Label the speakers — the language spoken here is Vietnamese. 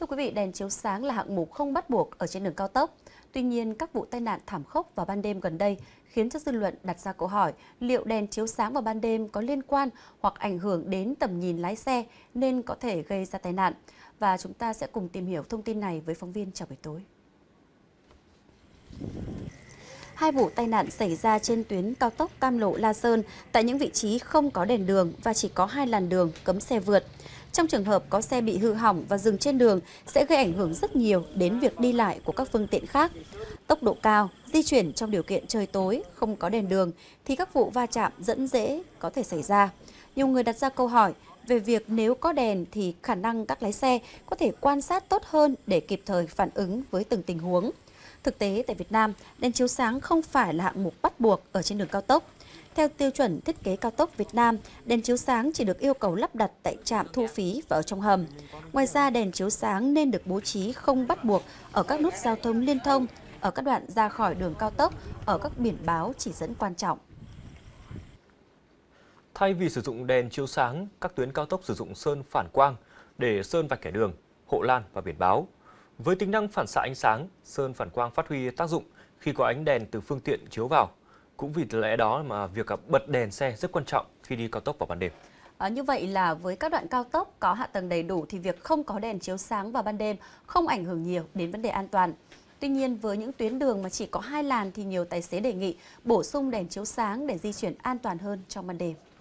Speaker 1: Thưa quý vị, đèn chiếu sáng là hạng mục không bắt buộc ở trên đường cao tốc. Tuy nhiên, các vụ tai nạn thảm khốc vào ban đêm gần đây khiến cho dư luận đặt ra câu hỏi liệu đèn chiếu sáng vào ban đêm có liên quan hoặc ảnh hưởng đến tầm nhìn lái xe nên có thể gây ra tai nạn. Và chúng ta sẽ cùng tìm hiểu thông tin này với phóng viên chào buổi tối. Hai vụ tai nạn xảy ra trên tuyến cao tốc Cam Lộ La Sơn tại những vị trí không có đèn đường và chỉ có hai làn đường cấm xe vượt. Trong trường hợp có xe bị hư hỏng và dừng trên đường sẽ gây ảnh hưởng rất nhiều đến việc đi lại của các phương tiện khác. Tốc độ cao, di chuyển trong điều kiện trời tối, không có đèn đường thì các vụ va chạm dẫn dễ có thể xảy ra. Nhiều người đặt ra câu hỏi về việc nếu có đèn thì khả năng các lái xe có thể quan sát tốt hơn để kịp thời phản ứng với từng tình huống. Thực tế tại Việt Nam, đèn chiếu sáng không phải là hạng mục bắt buộc ở trên đường cao tốc. Theo tiêu chuẩn thiết kế cao tốc Việt Nam, đèn chiếu sáng chỉ được yêu cầu lắp đặt tại trạm thu phí và ở trong hầm. Ngoài ra, đèn chiếu sáng nên được bố trí không bắt buộc ở các nút giao thông liên thông, ở các đoạn ra khỏi đường cao tốc, ở các biển báo chỉ dẫn quan trọng.
Speaker 2: Thay vì sử dụng đèn chiếu sáng, các tuyến cao tốc sử dụng sơn phản quang để sơn vạch kẻ đường, hộ lan và biển báo. Với tính năng phản xạ ánh sáng, sơn phản quang phát huy tác dụng khi có ánh đèn từ phương tiện chiếu vào – cũng vì lẽ đó mà việc à, bật đèn xe rất quan trọng khi đi cao tốc vào ban đêm.
Speaker 1: À, như vậy là với các đoạn cao tốc có hạ tầng đầy đủ thì việc không có đèn chiếu sáng vào ban đêm không ảnh hưởng nhiều đến vấn đề an toàn. Tuy nhiên với những tuyến đường mà chỉ có hai làn thì nhiều tài xế đề nghị bổ sung đèn chiếu sáng để di chuyển an toàn hơn trong ban đêm.